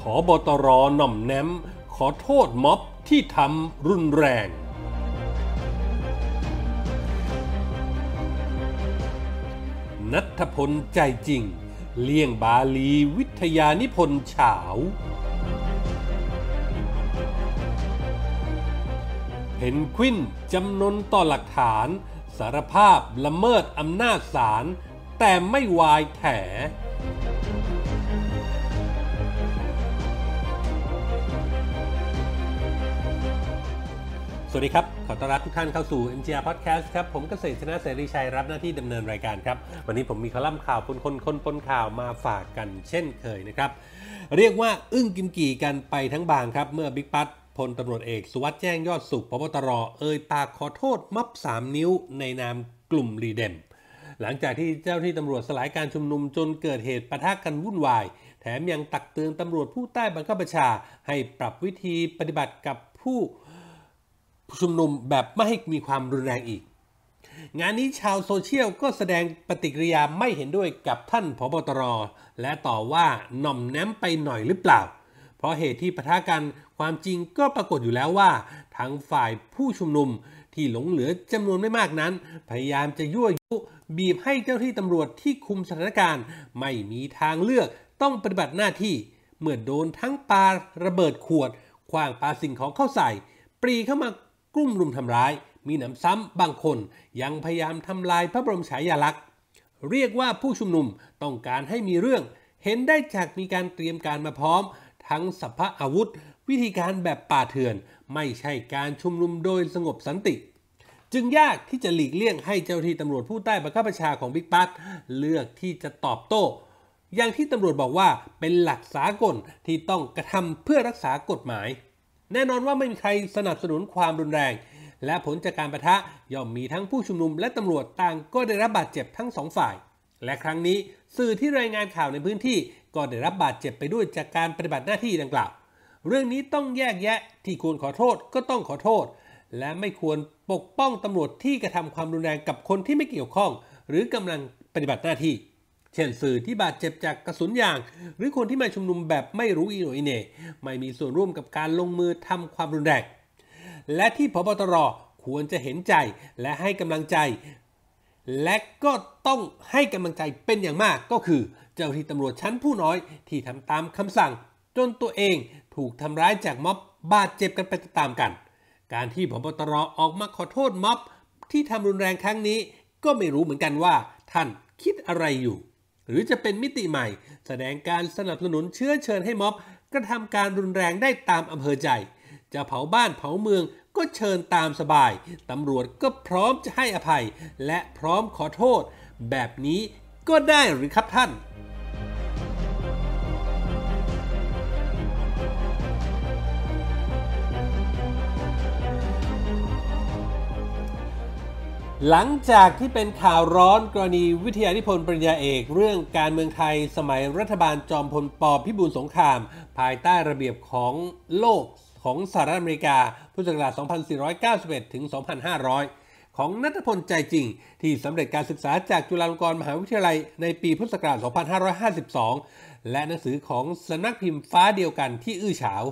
ผอบตรหน่อมแนมขอโทษม็อบที่ทำรุนแรง นัทพลใจจริง เลี่ยงบาลีวิทยานิพนธ์ฉาวเ็นควินจำนนต่อหลักฐาน สารภาพละเมิดอำนาจศาลแต่ไม่วายแถสวัสดีครับ ขอต้อนรับทุกท่านเข้าสู่ MGR Podcast ครับ ผมเกษตรชนะเสรีชัยรับหน้าที่ดำเนินรายการครับ วันนี้ผมมีคอลัมน์ข่าวปนคนคนปนข่าวมาฝากกันเช่นเคยนะครับ เรียกว่าอึ้งกิมกี่กันไปทั้งบางครับ เมื่อบิ๊กปั๊ดพลตำรวจเอกสุวัสด์แจ้งยอดสุขพบตรเอ่ยปากขอโทษ มับ 3 นิ้วในนามกลุ่มรีเดม หลังจากที่เจ้าที่ตำรวจสลายการชุมนุมจนเกิดเหตุปะทะกกันวุ่นวาย แถมยังตักเตือนตำรวจผู้ใต้บังคับบัญชา ให้ปรับวิธีปฏิบัติกับผู้ชุมนุมแบบไม่ให้มีความรุนแรงอีก งานนี้ชาวโซเชียลก็แสดงปฏิกิริยาไม่เห็นด้วยกับท่านพบตรและต่อว่าหน่อมแนมไปหน่อยหรือเปล่า เพราะเหตุที่ปะทะกันความจริงก็ปรากฏอยู่แล้วว่า ทั้งฝ่ายผู้ชุมนุมที่หลงเหลือจำนวนไม่มากนั้น พยายามจะยั่วยุบีบให้เจ้าที่ตำรวจที่คุมสถานการณ์ไม่มีทางเลือกต้องปฏิบัติหน้าที่เมื่อโดนทั้งปาระเบิดขวดขวางปาสิ่งของเข้าใส่ปรีเข้ามากลุ่มรุมทำร้าย มีหนำซ้ำ บางคนยังพยายามทำลายพระบรมฉายาลักษณ์ เรียกว่าผู้ชุมนุมต้องการให้มีเรื่อง เห็นได้จากมีการเตรียมการมาพร้อม ทั้งสัพพะอาวุธ วิธีการแบบป่าเถื่อนไม่ใช่การชุมนุมโดยสงบสันติ จึงยากที่จะหลีกเลี่ยงให้เจ้าที่ตำรวจผู้ใต้บังคับบัญชาของบิ๊กปั๊ดเลือกที่จะตอบโต้ อย่างที่ตำรวจบอกว่าเป็นหลักสากลที่ต้องกระทำเพื่อรักษากฎหมายแน่นอนว่าไม่มีใครสนับสนุนความรุนแรง และผลจากการประทะย่อมมีทั้งผู้ชุมนุมและตำรวจต่าง ก็ได้รับบาดเจ็บทั้งสองฝ่าย และครั้งนี้สื่อที่รายงานข่าวในพื้นที่ก็ได้รับบาดเจ็บไปด้วยจากการปฏิบัติหน้าที่ดังกล่าวเรื่องนี้ต้องแยกแยะที่ควรขอโทษก็ต้องขอโทษ และไม่ควรปกป้องตำรวจที่กระทำความรุนแรงกับคนที่ไม่เกี่ยวข้อง หรือกำลังปฏิบัติหน้าที่เช่นสื่อที่บาดเจ็บจากกระสุนยาง หรือคนที่มาชุมนุมแบบไม่รู้อีโนอีเน่ไม่มีส่วนร่วมกับการลงมือทำความรุนแรงและที่พบตรควรจะเห็นใจและให้กำลังใจ และก็ต้องให้กำลังใจเป็นอย่างมากก็คือ เจ้าที่ตำรวจชั้นผู้น้อยที่ทำตามคำสั่ง จนตัวเองถูกทำร้ายจากม็อบบาดเจ็บกันไปตามกัน การที่พบตรออกมาขอโทษม็อบที่ทำรุนแรงครั้งนี้ ก็ไม่รู้เหมือนกันว่า ท่านคิดอะไรอยู่หรือจะเป็นมิติใหม่ แสดงการสนับสนุนเชื้อเชิญให้ม็อบกระทำการรุนแรงได้ตามอำเภอใจ จะเผาบ้านเผาเมืองก็เชิญตามสบายตำรวจก็พร้อมจะให้อภัย และพร้อมขอโทษ แบบนี้ก็ได้หรือครับท่านหลังจากที่เป็นข่าวร้อนกรณีวิทยานิพนธ์ปริญญาเอกเรื่องการเมืองไทยสมัยรัฐบาลจอมพลปอพิบูลสงคราม ภายใต้ระเบียบของโลกของสหรัฐอเมริกาพุทธศักราช 2491 ถึง 2500 ของนัทพลใจจริง ที่สำเร็จการศึกษาจากจุฬาลงกรณ์มหาวิทยาลัยในปีพุทธศักราช 2552 และหนังสือของสนักพิมพ์ฟ้าเดียวกันที่อื้อฉาว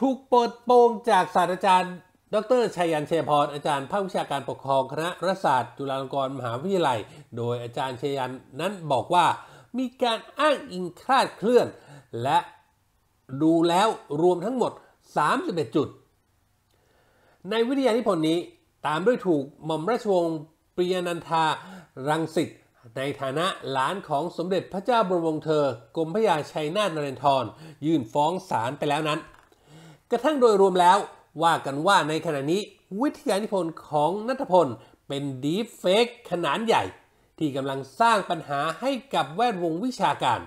ถูกเปิดโปงจากศาสตราจารย์ดรชัยยันเชยพร อาจารย์ภาควิชาการปกครองคณะรัฐศาสตร์ จุฬาลงกรณ์มหาวิทยาลัย โดยอาจารย์ชัยยันนั้นบอกว่ามีการอ้างอิงคลาดเคลื่อน และดูแล้วรวมทั้งหมด 31 จุด ในวิทยานิพนธ์นี้ตามด้วยถูกหม่อมราชวงศ์ปรียนันทารังสิตในฐานะหลานของสมเด็จพระเจ้าบรมวงศ์เธอกรมพระยาชัยนาทนเรนทรยื่นฟ้องศาลไปแล้วนั้น กระทั่งโดยรวมแล้วว่ากันว่าในขณะนี้วิทยานิพนธ์ของนัทพลเป็นดีเฟกขนาดใหญ่ ที่กำลังสร้างปัญหาให้กับแวดวงวิชาการ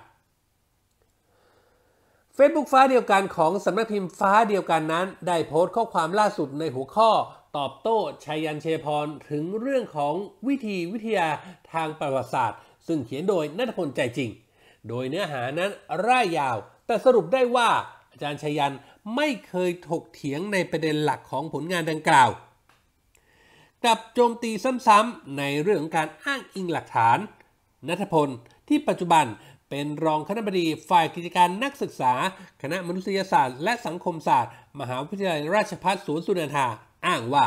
Facebook ฟ้าเดียวกันของสำนักพิมพ์ฟ้าเดียวกันนั้น ได้โพสต์ข้อความล่าสุดในหัวข้อ ตอบโต้ชัยยันเชพรถึงเรื่องของวิธีวิทยาทางประวัติศาสตร์ ซึ่งเขียนโดยนัทพลใจจริง โดยเนื้อหานั้นร่ายยาว แต่สรุปได้ว่าอาจารย์ชัยยันไม่เคยถกเถียงในประเด็นหลักของผลงานดังกล่าวกลับโจมตีซ้ำๆในเรื่องการอ้างอิงหลักฐาน นัทพลที่ปัจจุบันเป็นรองคณบดี ฝ่ายกิจการนักศึกษา คณะมนุษยศาสตร์และสังคมศาสตร์ มหาวิทยาลัยราชภัฏสวนสุนันทาอ้างว่า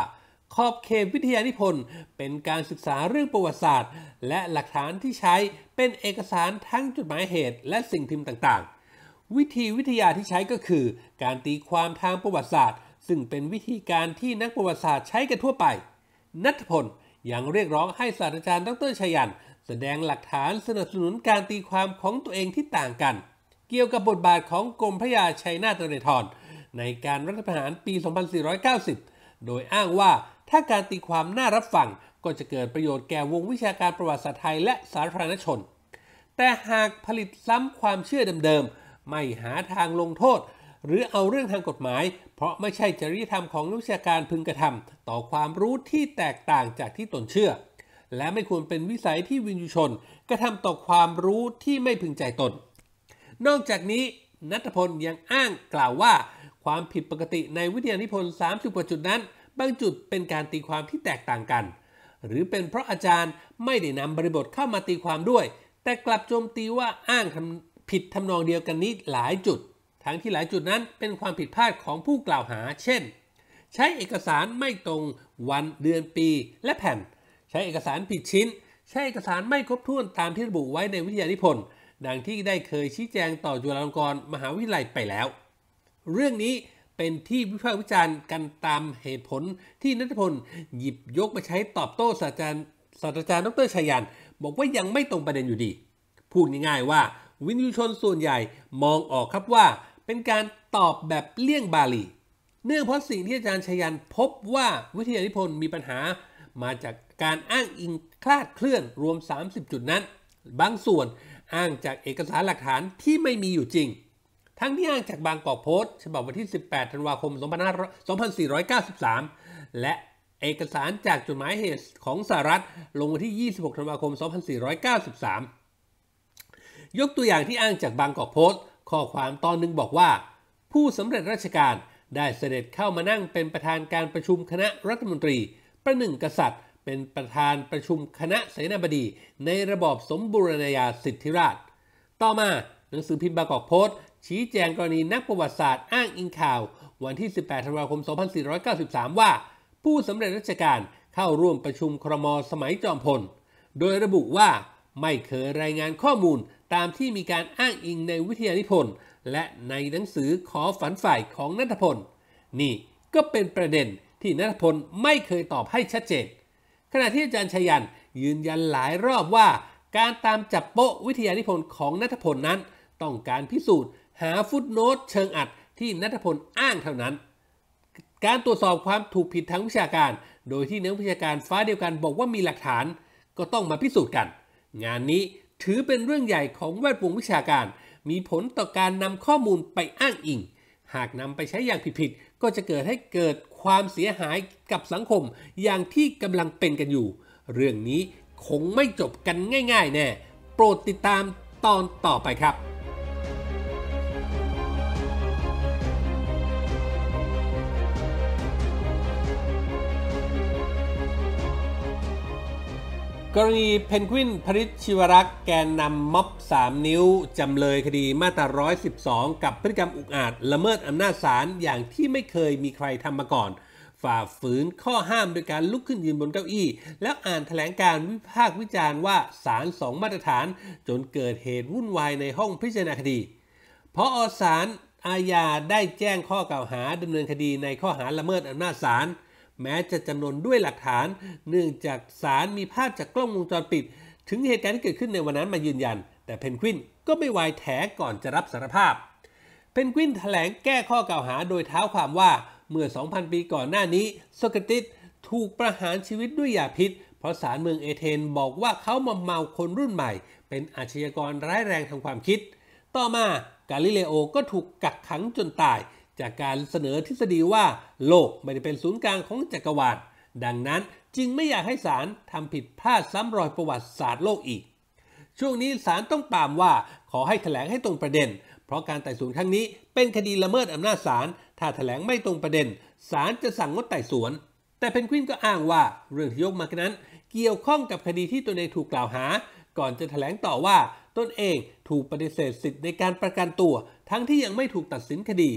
ขอบเขตวิทยานิพนธ์เป็นการศึกษาเรื่องประวัติศาสตร์ และหลักฐานที่ใช้เป็นเอกสารทั้งจดหมายเหตุ และสิ่งพิมพ์ต่างๆวิธีวิทยาที่ใช้ก็คือการตีความทางประวัติศาสตร์ ซึ่งเป็นวิธีการที่นักประวัติศาสตร์ใช้กันทั่วไป นัทพล ยังเรียกร้องให้ศาสตราจารย์ดรชัยยันแสดงหลักฐานสนับสนุนการตีความของตัวเองที่ต่างกัน เกี่ยวกับบทบาทของกรมพระยาชัยนาทนเรอนในการรัฐประหารปี 2490 โดยอ้างว่าถ้าการตีความน่ารับฟังก็จะเกิดประโยชน์แก่วงวิชาการประวัติศาสตร์ไทยและสาธารณชน แต่หากผลิตซ้ำความเชื่อเดิมๆไม่หาทางลงโทษ หรือเอาเรื่องทางกฎหมายเพราะไม่ใช่จริยธรรมของนักวิชาการพึงกระทำต่อความรู้ที่แตกต่างจากที่ตนเชื่อ และไม่ควรเป็นวิสัยที่วินยูชน กระทำต่อความรู้ที่ไม่พึงใจตน นอกจากนี้ นัทพลยังอ้างกล่าวว่า ความผิดปกติในวิทยานิพนธ์30กประจุดนั้น บางจุดเป็นการตีความที่แตกต่างกัน หรือเป็นเพราะอาจารย์ไม่ได้นำบริบทเข้ามาตีความด้วย แต่กลับโจมตีว่าอ้างผิดทำนองเดียวกันนี้หลายจุด ทั้งที่หลายจุดนั้นเป็นความผิดพลาดของผู้กล่าวหา เช่น ใช้เอกสารไม่ตรงวันเดือนปีและแผ่น ใช้เอกสารผิดชิ้น ใช้เอกสารไม่ครบถ้วนตามที่ระบุไว้ในวิทยานิพนธ์ ดังที่ได้เคยชี้แจงต่อจุฬาลงกรณ์มหาวิทยาลัยไปแล้ว เรื่องนี้เป็นที่วิพากษ์วิจารณ์กันตามเหตุผลที่นัทพลหยิบยกมาใช้ตอบโต้ศาสตราจารย์ศาสตราจารย์ ดรชัยยันบอกว่ายังไม่ตรงประเด็นอยู่ดี พูดง่ายๆว่าวินยูชนส่วนใหญ่มองออกครับว่า เป็นการตอบแบบเลี่ยงบาลี เนื่องเพราะสิ่งที่อาจารย์ชยันพบว่าวิทยานิพนธ์มีปัญหา มาจากการอ้างอิงคลาดเคลื่อนรวม 30 จุดนั้น บางส่วนอ้างจากเอกสารหลักฐานที่ไม่มีอยู่จริง ทั้งที่อ้างจากบางกอกโพสต์ฉบับวันที่ 18ธันวาคม2493 และเอกสารจากจดหมายเหตุของสหรัฐลงวันที่ 26ธันวาคม 2493ยกตัวอย่างที่อ้างจากบางกอกโพสต์ข้อความตอนนึงบอกว่า ผู้สำเร็จราชการได้เสด็จเข้ามานั่งเป็นประธานการประชุมคณะรัฐมนตรี ประหนึ่งกษัตริย์ เป็นประธานประชุมคณะเสนาบดีในระบอบสมบูรณาญาสิทธิราชต่อมาหนังสือพิมพ์บางกอกโพสต์ชี้แจงกรณีนักประวัติศาสตร์อ้างอิงข่าว วันที่ 18 ธันวาคม 2493 ว่า ผู้สำเร็จราชการเข้าร่วมประชุมครมสมัยจอมพล โดยระบุว่าไม่เคยรายงานข้อมูลตามที่มีการอ้างอิงในวิทยานิพนธ์ และในหนังสือขอฝันฝ่ายของนัทพล นี่ก็เป็นประเด็นที่นัทพลไม่เคยตอบให้ชัดเจน ขณะที่อาจารย์ชยันยืนยันหลายรอบว่า การตามจับโปะวิทยานิพนธ์ของนัทพลนั้น ต้องการพิสูจน์ หาฟุตโนตเชิงอัดที่นัทพลอ้างเท่านั้น การตรวจสอบความถูกผิดทางวิชาการ โดยที่นักวิชาการฟ้าเดียวกันบอกว่ามีหลักฐานก็ต้องมาพิสูจน์กันงานนี้ถือเป็นเรื่องใหญ่ของแวดวงวิชาการ มีผลต่อการนำข้อมูลไปอ้างอิง หากนำไปใช้อย่างผิดๆ ก็จะเกิดให้เกิดความเสียหายกับสังคม อย่างที่กำลังเป็นกันอยู่ เรื่องนี้คงไม่จบกันง่ายๆ แน่ โปรดติดตามตอนต่อไปครับกรณีเพนกวินพริชชิวรักษ์แกนนำม็อบ 3 นิ้ว จำเลยคดีมาตรา 112 กับพฤติกรรมอุกอาจ ละเมิดอำนาจศาลอย่างที่ไม่เคยมีใครทำมาก่อน ฝ่าฝืนข้อห้ามโดยการลุกขึ้นยืนบนเก้าอี้แล้วอ่านแถลงการวิพากษ์วิจารณ์ว่าศาลสองมาตรฐานจนเกิดเหตุวุ่นวายในห้องพิจารณาคดีเพราะอศาลอาญาได้แจ้งข้อกล่าวหาดำเนินคดีในข้อหาละเมิดอำนาจศาลแม้จะจำนวนด้วยหลักฐานเนื่องจากสารมีภาพจากกล้องวงจรปิด ถึงเหตุการณ์ที่เกิดขึ้นในวันนั้นมายืนยัน แต่เพนกวินก็ไม่ไวายแถก่อนจะรับสารภาพ เพนกวินแถลงแก้ข้อกล่าวหาโดยเท้าความว่าเมื่อ 2,000 ปีก่อนหน้านี้โซกติสถูกประหารชีวิตด้วยยาพิษ เพราะสารเมืองเอเธนบอกว่าเขามาเมาคนรุ่นใหม่ เป็นอาชญากรร้ายแรงทางความคิด ต่อมากาลิเลโอก็ถูกกักขังจนตายจากการเสนอทฤษฎีว่าโลกไม่ได้เป็นศูนย์กลางของจักรวาลดังนั้นจึงไม่อยากให้ศาลทำผิดพลาดซ้ำรอยประวัติศาสตร์โลกอีก ช่วงนี้ศาลต้องปามว่าขอให้แถลงให้ตรงประเด็น เพราะการไต่สวนครั้งนี้เป็นคดีละเมิดอำนาจศาล ถ้าแถลงไม่ตรงประเด็น ศาลจะสั่งงดไต่สวน แต่เพนกวินก็อ้างว่าเรื่องที่ยกมานั้น เกี่ยวข้องกับคดีที่ตัวเองถูกกล่าวหา ก่อนจะแถลงต่อว่าตนเองถูกปฏิเสธสิทธิ์ในการประกันตัว ทั้งที่ยังไม่ถูกตัดสินคดี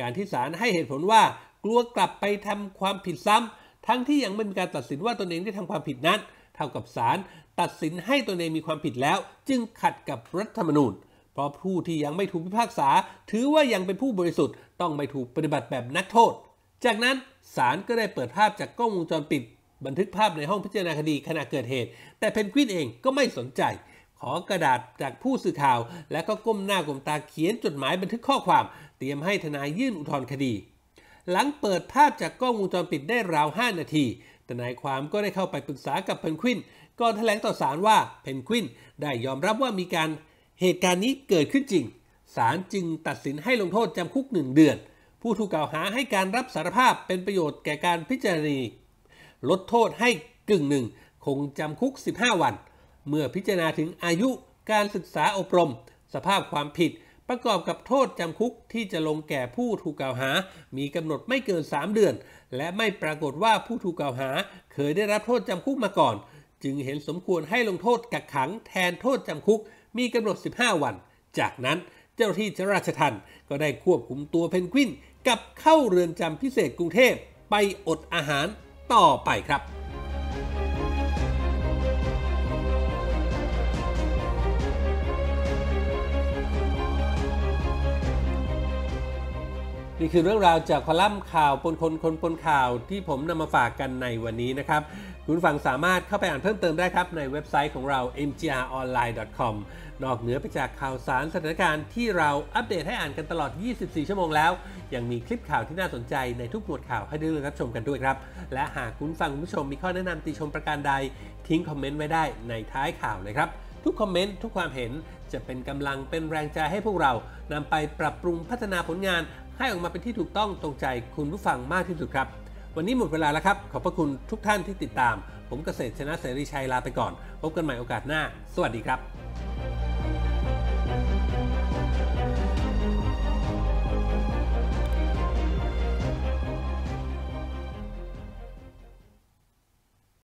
การที่ศาลให้เหตุผลว่ากลัวกลับไปทำความผิดซ้ำ ทั้งที่ยังไม่มีการตัดสินว่าตนเองได้ทำความผิดนั้น เท่ากับศาลตัดสินให้ตนเองมีความผิดแล้ว จึงขัดกับรัฐธรรมนูญ เพราะผู้ที่ยังไม่ถูกพิพากษาถือว่ายังเป็นผู้บริสุทธิ์ต้องไม่ถูกปฏิบัติแบบนักโทษ จากนั้นศาลก็ได้เปิดภาพจากกล้องวงจรปิด บันทึกภาพในห้องพิจารณาคดีขณะเกิดเหตุ แต่เพนกวินเองก็ไม่สนใจอกระดาษจากผู้สื่อข่าวและก็ก้มหน้าก้มตาเขียนจดหมายบันทึกข้อความ เตรียมให้ทนายยื่นอุทธรณ์คดี หลังเปิดภาพจากกล้องวงจรปิดได้ราว 5 นาทีทนายความก็ได้เข้าไปปรึกษากับเพนควินก่อนแถลงต่อศาลว่าเพนควินได้ยอมรับว่ามีการเหตุการณ์นี้เกิดขึ้นจริงศาลจึงตัดสินให้ลงโทษจำคุกหนึ่งเดือนผู้ถูกกล่าวหาให้การรับสารภาพเป็นประโยชน์แก่การพิจารณาลดโทษให้กึ่งหนึ่ง คงจำคุก 15 วันเมื่อพิจารณาถึงอายุการศึกษาอบรม สภาพความผิดประกอบกับโทษจำคุกที่จะลงแก่ผู้ถูกกล่าวหา มีกำหนดไม่เกิน 3 เดือน และไม่ปรากฏว่าผู้ถูกกล่าวหาเคยได้รับโทษจำคุกมาก่อน จึงเห็นสมควรให้ลงโทษกักขังแทนโทษจำคุกมีกำหนด 15 วัน จากนั้นเจ้าที่จราชทัณฑ์ก็ได้ควบคุมตัวเพนกวินกับเข้าเรือนจำพิเศษกรุงเทพไปอดอาหารต่อไปครับี่คือเรื่องราวจากคอลัมน์ข่าวปนคนคนปนข่าวที่ผมนำมาฝากกันในวันนี้นะครับ คุณฟังสามารถเข้าไปอ่านเพิ่มเติมได้ครับ ในเว็บไซต์ของเรา mgronline.com นอกเหนือไปจากข่าวสารสถานการณ์ที่เราอัปเดตให้อ่านกันตลอด 24 ชั่วโมงแล้ว ยังมีคลิปข่าวที่น่าสนใจในทุกหมวดข่าวให้ได้เลือกรับชมกันด้วยครับ และหากคุณฟังคุณผู้ชมมีข้อแนะนำติชมประการใดทิ้งคอมเมนต์ไว้ได้ในท้ายข่าวเลยครับ ทุกคอมเมนต์ทุกความเห็นจะเป็นกำลังเป็นแรงใจให้พวกเรานำไปปรับปรุงพัฒนาผลงานให้ออกมาเป็นที่ถูกต้องตรงใจคุณผู้ฟังมากที่สุดครับ วันนี้หมดเวลาแล้วครับ ขอบพระคุณทุกท่านที่ติดตาม ผมเกษตรชนะเสรีชัยลาไปก่อน พบกันใหม่โอกาสหน้า สวัสดีครับ